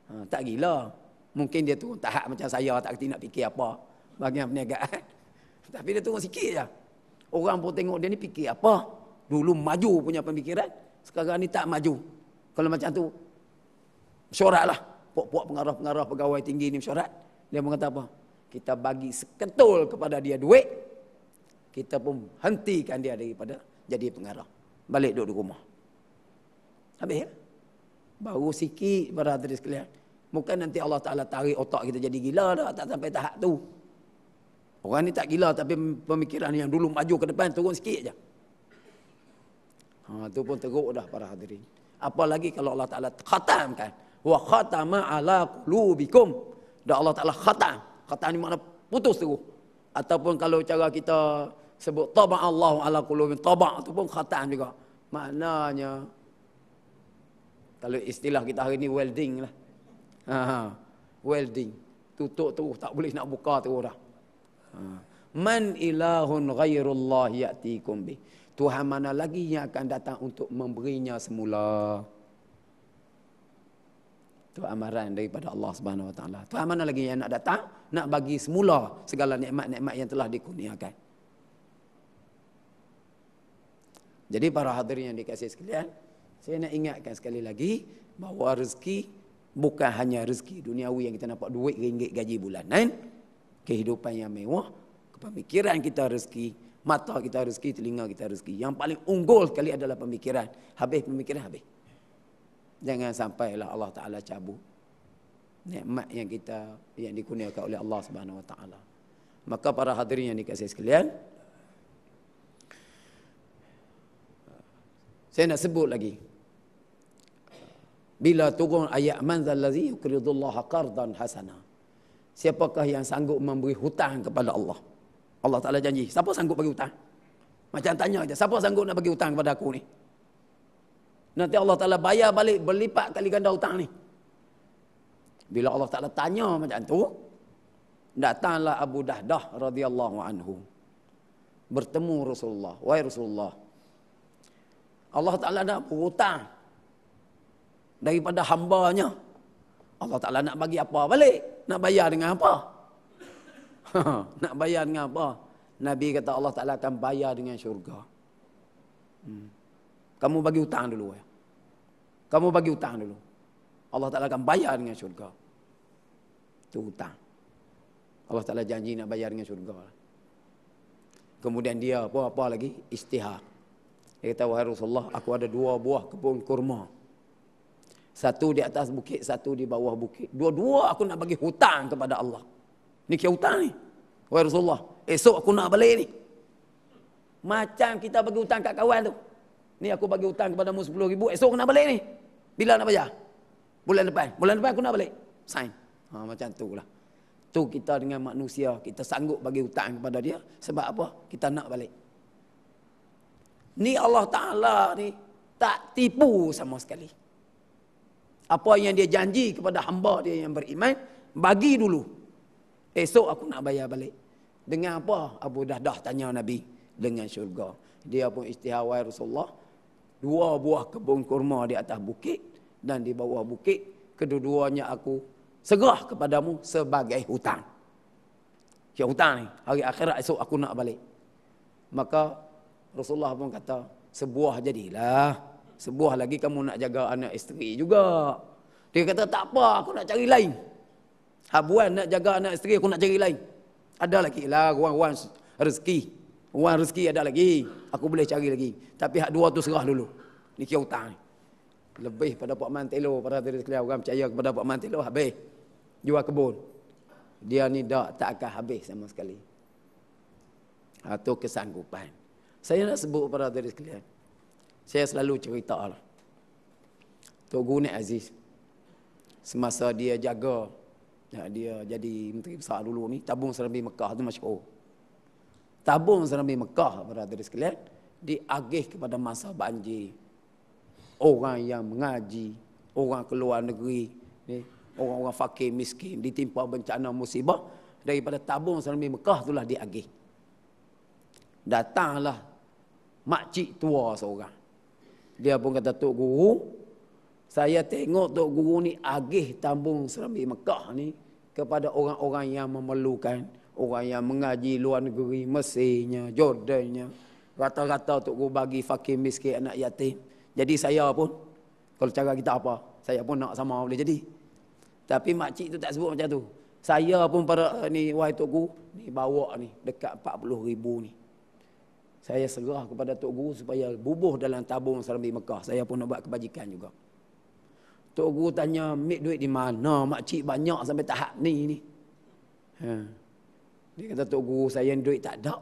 Speaker 1: Ha, tak gila. Mungkin dia turun tahap macam saya, tak kerti nak fikir apa. Bagian perniagaan. Tapi dia turun sikit je. Orang pun tengok dia ni fikir apa. Dulu maju punya pemikiran, sekarang ni tak maju. Kalau macam tu, syorat lah. Puak-puak pengarah-pengarah pegawai tinggi ni syorat. Dia mengatakan apa? kita bagi seketul kepada dia duit, kita pun hentikan dia daripada jadi pengarah. Balik duduk di rumah. Habis ya? Baru sikit berada di sekalian. mungkin nanti Allah Ta'ala tarik otak kita jadi gila dah. Tak sampai tahap tu. Orang ni tak gila tapi pemikiran yang dulu maju ke depan turun sikit je. Ha, tu pun teruk dah para hadirin. Apalagi kalau Allah Ta'ala khatamkan. Wa khatama ala kulubikum. Dan Allah Ta'ala khatam. Kata ni mana putus tu, Ataupun kalau cara kita sebut taba Allah ala qulubin taba tu pun khatam juga. Maknanya kalau istilah kita hari ni welding lah. Ha, ha. welding. Tutup tu tak boleh nak buka tu dah. Ha. Man ilahun ghairullah ya'tikum bi. Tuhan mana lagi yang akan datang untuk memberinya semula? Itu amaran daripada Allah Subhanahu Wa Taala. Tuhan mana lagi yang nak datang nak bagi semula segala nikmat-nikmat yang telah dikurniakan. Jadi para hadirin yang dikasihi sekalian, saya nak ingatkan sekali lagi bahawa rezeki bukan hanya rezeki duniawi yang kita nampak duit ringgit gaji bulanan. Kehidupan yang mewah, pemikiran kita rezeki, mata kita rezeki, telinga kita rezeki. Yang paling unggul sekali adalah pemikiran. Habis pemikiran, habis. Jangan sampailah Allah Ta'ala cabut nikmat yang kita yang dikurniakan oleh Allah Subhanahu Wa Ta'ala. Maka para hadirin yang dikasihi sekalian, saya nak sebut lagi. Bila turun ayat man zallazi yuqridullaha qardan hasana. Siapakah yang sanggup memberi hutang kepada Allah? Allah Taala janji, siapa sanggup bagi hutang? Macam tanya aja, siapa sanggup nak bagi hutang kepada aku ni? Nanti Allah Ta'ala bayar balik berlipat kali ganda hutang ni. Bila Allah Ta'ala tanya macam tu, datanglah Abu Dahdah radhiyallahu anhu. Bertemu Rasulullah. Wahai Rasulullah. Allah Ta'ala nak berhutang daripada hambanya. Allah Ta'ala nak bagi apa balik? Nak bayar dengan apa? nak bayar dengan apa? Nabi kata Allah Ta'ala akan bayar dengan syurga. Hmm. Kamu bagi hutang dulu. Ya. Kamu bagi hutang dulu. Allah Ta'ala akan bayar dengan syurga. Itu hutang. Allah Ta'ala janji nak bayar dengan syurga. Kemudian dia apa-apa lagi? Istihar. Dia kata, Wahai Rasulullah, aku ada dua buah kebun kurma. Satu di atas bukit, satu di bawah bukit. Dua-dua aku nak bagi hutang kepada Allah. Ini kira hutang ni. Wahai Rasulullah, esok aku nak balik ni. Macam kita bagi hutang kat kawan tu. Ni aku bagi hutang kepada mu 10 ribu. Esok kena balik ni. Bila nak bayar? Bulan depan. Bulan depan aku nak balik. Sign. Ha, macam tu lah. Tu kita dengan manusia. Kita sanggup bagi hutang kepada dia. Sebab apa? Kita nak balik. Ni Allah Ta'ala ni. Tak tipu sama sekali. Apa yang dia janji kepada hamba dia yang beriman. Bagi dulu. Esok aku nak bayar balik. Dengan apa? Abu Dahdah tanya Nabi. Dengan syurga. Dia pun istihawai Rasulullah dua buah kebun kurma di atas bukit dan di bawah bukit kedua-duanya aku serah kepadamu sebagai hutang. Si hutang ni, hari akhirat esok aku nak balik. Maka Rasulullah pun kata, sebuah jadilah. Sebuah lagi kamu nak jaga anak isteri juga. Dia kata, tak apa, aku nak cari lain. Habuan nak jaga anak isteri, aku nak cari lain. Ada lagi lah, ruang-ruang rezeki. Ruang rezeki Ada lagi aku boleh cari lagi. Tapi hak dua tu serah dulu. Ni kira hutang Lebih pada Pak Mantelo, pada diri sekalian orang percaya kepada Pak Mantelo, habis. Jual kebun. Dia ni dah tak akan habis sama sekali. Itu ha, kesanggupan. Saya nak sebut pada diri sekalian. Saya selalu cerita lah. Tok Gunik Aziz. Semasa dia jaga. Ha, dia jadi Menteri Besar dulu ni. Tabung Serambi Mekah tu masyarakat. Oh tabung Nabi Mekah berada di sekalian diagih kepada masa banjir orang yang mengaji orang keluar negeri ni orang-orang fakir miskin ditimpa bencana musibah daripada tabung Nabi Mekah itulah diagih datanglah makcik tua seorang dia pun kata tok guru saya tengok tok guru ni agih tabung Nabi Mekah ni kepada orang-orang yang memerlukan orang yang mengaji luar negeri, Mesirnya, Jordannya. Rata-rata Tok Guru bagi fakir miskin anak yatim. Jadi saya pun, kalau cara kita apa, saya pun nak sama boleh jadi. Tapi makcik tu tak sebut macam tu. Saya pun pada eh, ni wahai Tok Guru, ni bawa ni, dekat 40 ribu ni. Saya serah kepada Tok Guru supaya bubuh dalam tabung Serambi Mekah. Saya pun nak buat kebajikan juga. Tok Guru tanya, mik duit di mana? Makcik banyak sampai tahap ni ni. Hmm. Dia kata, Tok Guru saya duit tak ada.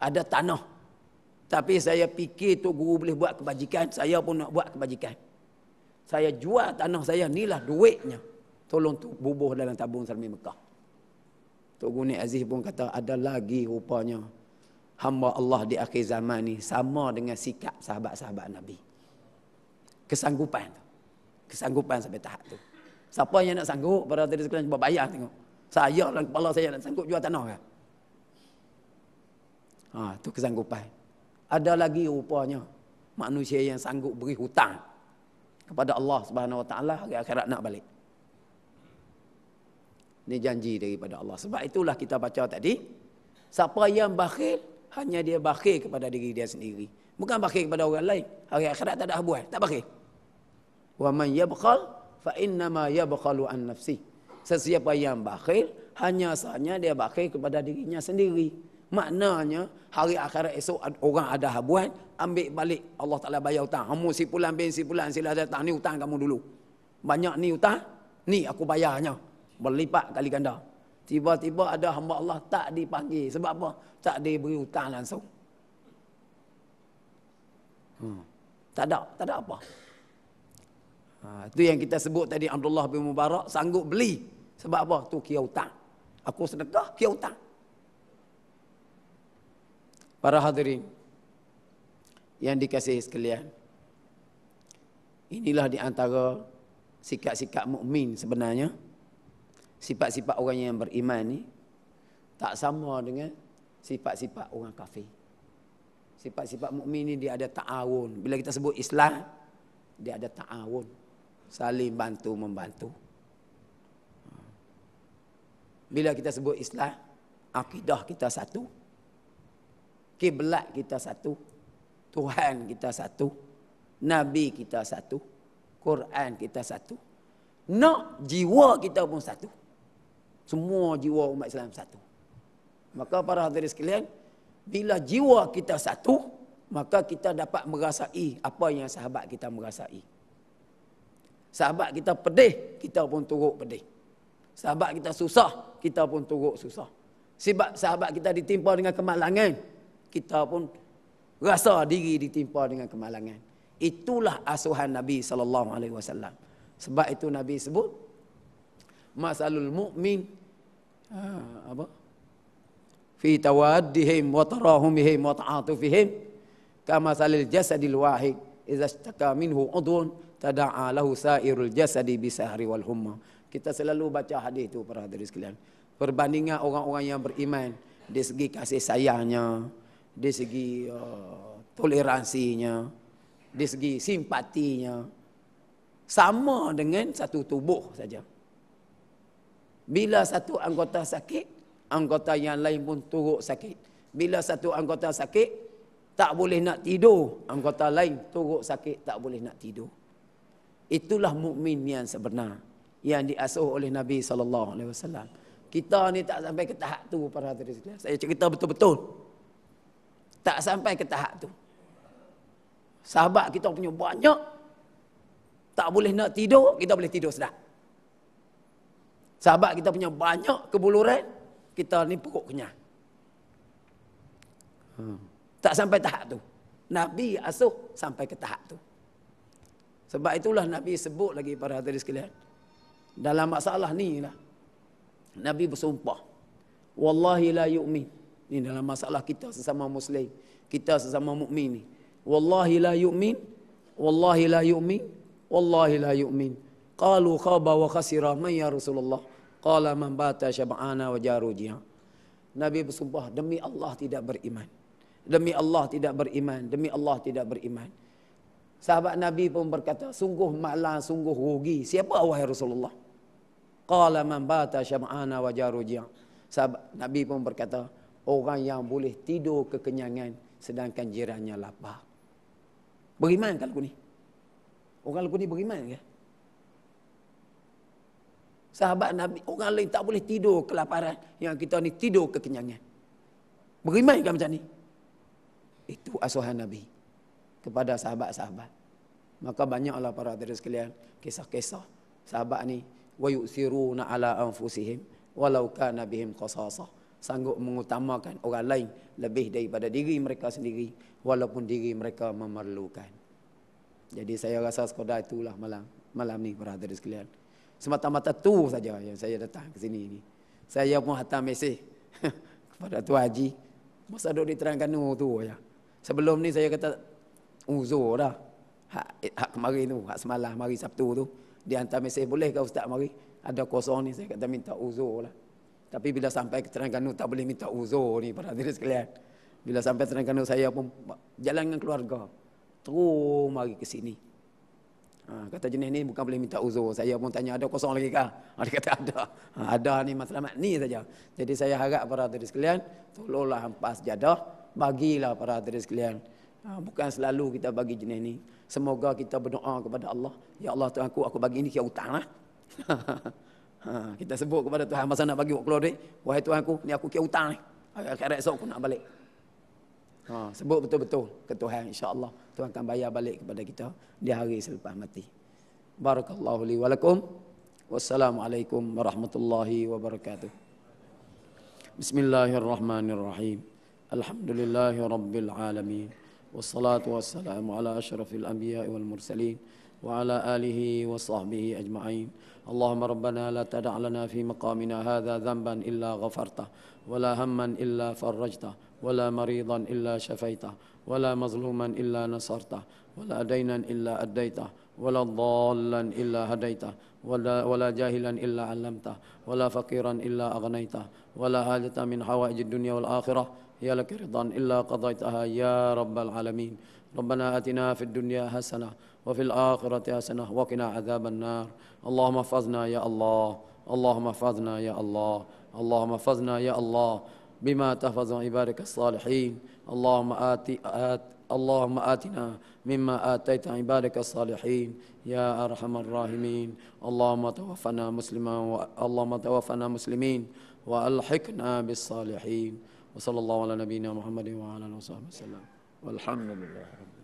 Speaker 1: Ada tanah. Tapi saya fikir Tok Guru boleh buat kebajikan, saya pun nak buat kebajikan. Saya jual tanah saya, inilah duitnya. Tolong tu bubuh dalam tabung Salmi Mekah. Tok Guru Nek Aziz pun kata, ada lagi rupanya hamba Allah di akhir zaman ni sama dengan sikap sahabat-sahabat Nabi. Kesanggupan Kesanggupan sampai tahap tu. Siapa yang nak sanggup pada tadi sekolah cuba bayar tengok. Saya dalam kepala saya nak lah sanggup jual tanah kan? Ha, itu kesanggupan. Ada lagi rupanya manusia yang sanggup beri hutang kepada Allah Subhanahu Wa Taala hari akhirat nak balik. Ini janji daripada Allah. Sebab itulah kita baca tadi. Siapa yang bakhil, hanya dia bakhil kepada diri dia sendiri. Bukan bakhil kepada orang lain. Hari akhirat tak ada buat. Tak bakhil. Wa man yabkhal, fa innama yabkhalu an nafsi. Sesiapa yang bakhil, hanya sahaja dia bakhil kepada dirinya sendiri. Maknanya, hari akhirat esok orang ada habuan, ambil balik Allah Ta'ala bayar hutang. Kamu si pulan bin si pulan, sila datang ni hutang kamu dulu. Banyak ni hutang, ni aku bayarnya. Berlipat kali ganda. Tiba-tiba ada hamba Allah tak dipanggil. Sebab apa? Tak diberi hutang langsung. Hmm. Tak ada, tak ada apa. Ha, itu yang kita sebut tadi Abdullah bin Mubarak sanggup beli sebab apa? Tu kia hutang. Aku sedekah, kia hutang. Para hadirin yang dikasihi sekalian. Inilah di antara sikap-sikap mukmin sebenarnya. Sifat-sifat orang yang beriman ni tak sama dengan sifat-sifat orang kafir. Sifat-sifat mukmin ni dia ada ta'awun. Bila kita sebut Islam, dia ada ta'awun. Saling bantu membantu. Bila kita sebut Islam, akidah kita satu. Kiblat kita satu. Tuhan kita satu. Nabi kita satu. Quran kita satu. Nak jiwa kita pun satu. Semua jiwa umat Islam satu. Maka para hadirin sekalian, bila jiwa kita satu, maka kita dapat merasai apa yang sahabat kita merasai. Sahabat kita pedih, kita pun turut pedih. Sahabat kita susah, kita pun turut susah. Sebab sahabat kita ditimpa dengan kemalangan, kita pun rasa diri ditimpa dengan kemalangan. Itulah asuhan Nabi sallallahu alaihi wasallam. Sebab itu Nabi sebut masalul mukmin ha, apa? Fi tawaddihim wa tarahumihim wa ta'atufihim kama salil jasadil wahid idza minhu udwun tada'a lahu sa'irul jasadi bisahri wal humma kita selalu baca hadis itu para hadirin sekalian. Perbandingan orang-orang yang beriman dari segi kasih sayangnya, dari segi uh, toleransinya, dari segi simpatinya sama dengan satu tubuh saja. Bila satu anggota sakit, anggota yang lain pun turut sakit. Bila satu anggota sakit, tak boleh nak tidur, anggota lain turut sakit tak boleh nak tidur. Itulah mukmin yang sebenar yang diasuh oleh Nabi sallallahu alaihi wasallam. Kita ni tak sampai ke tahap tu para hadirin sekalian. Saya cerita betul-betul. Tak sampai ke tahap tu. Sahabat kita punya banyak. Tak boleh nak tidur, kita boleh tidur sedap. Sahabat kita punya banyak kebuluran, kita ni perut kenyang. Hmm. Tak sampai tahap tu. Nabi asuh sampai ke tahap tu. Sebab itulah Nabi sebut lagi para hadirin sekalian. Dalam masalah ni lah. Nabi bersumpah. Wallahi la yu'min. Ini dalam masalah kita sesama Muslim. Kita sesama mukmin ni. Wallahi la yu'min. Wallahi la yu'min. Wallahi la yu'min. Qalu khaba wa khasira man ya Rasulullah. Qala man bata syab'ana wa jarujia. Nabi bersumpah demi Allah tidak beriman. Demi Allah tidak beriman. Demi Allah tidak beriman. Sahabat Nabi pun berkata, sungguh malang, sungguh rugi. Siapa wahai Rasulullah? Qala man bata syam'ana wa Sahabat Nabi pun berkata, orang yang boleh tidur kekenyangan sedangkan jirannya lapar. Beriman kalau ni. Orang lagu ni beriman ke? Sahabat Nabi, orang lain tak boleh tidur kelaparan. Yang kita ni tidur kekenyangan. Beriman ke macam ni? Itu asuhan Nabi. Kepada sahabat-sahabat. Maka banyaklah para hadirin sekalian. Kisah-kisah. Sahabat ni ويؤثرون ala anfusihim, walau كان بهم قصاصة sanggup mengutamakan orang lain lebih daripada diri mereka sendiri walaupun diri mereka memerlukan. Jadi saya rasa sekadar itulah malam malam ni brother sekalian. Semata-mata tu saja yang saya datang ke sini ni. Saya pun hantar mesej kepada Tuan Haji masa duk diterangkan tu tu ya. Sebelum ni saya kata uzur dah. Hak, hak kemarin tu, hak semalam hari Sabtu tu. Dia hantar mesej, boleh ke ustaz mari? Ada kosong ni, saya kata minta uzur lah. Tapi bila sampai ke Terengganu, tak boleh minta uzur ni pada diri sekalian. Bila sampai Terengganu, saya pun jalan dengan keluarga. Terus mari ke sini. Ha, kata jenis ni bukan boleh minta uzur. Saya pun tanya, ada kosong lagi kah? Ha, dia kata ada. Ha, ada ni matlamat ni saja. Jadi saya harap para hadirin sekalian, tolonglah hampas jadah, bagilah para hadirin sekalian. Ha, bukan selalu kita bagi jenis ni. Semoga kita berdoa kepada Allah. Ya Allah Tuhan aku, aku bagi ini kira hutang lah. ha, kita sebut kepada Tuhan masa nak bagi buat keluar duit. Wahai Tuhan aku, ni aku kira hutang ni. Akhirat esok aku nak balik. Ha, sebut betul-betul ke Tuhan. InsyaAllah Tuhan akan bayar balik kepada kita di hari selepas mati. Barakallahu li walakum. Wassalamualaikum warahmatullahi wabarakatuh. Bismillahirrahmanirrahim. Alhamdulillahi والصلاة والسلام على أشرف الأنبياء والمرسلين وعلى آله وصحبه أجمعين اللهم ربنا لا تدع لنا في مقامنا هذا ذنبا إلا غفرته ولا هما إلا فرجته ولا مريضا إلا شفيته ولا مظلوما إلا نصرته ولا دينا إلا أديته ولا ضالا إلا هديته ولا, ولا جاهلا إلا علمته ولا فقيرا إلا أغنيته ولا حاجة من حوائج الدنيا والآخرة هي لك رضا إلا قضيتها يا رب العالمين ربنا آتنا في الدنيا حسنة وفي الآخرة حسنة وقنا عذاب النار اللهم احفظنا يا الله اللهم احفظنا يا الله اللهم احفظنا يا الله بما تحفظ عبادك الصالحين اللهم آت, آت اللهم آتنا مما آتيت عبادك الصالحين يا أرحم الراحمين اللهم توفنا مسلما و... اللهم توفنا مسلمين وألحقنا بالصالحين وصلى الله على نبينا محمد وعلى اله وصحبه وسلم والحمد لله رب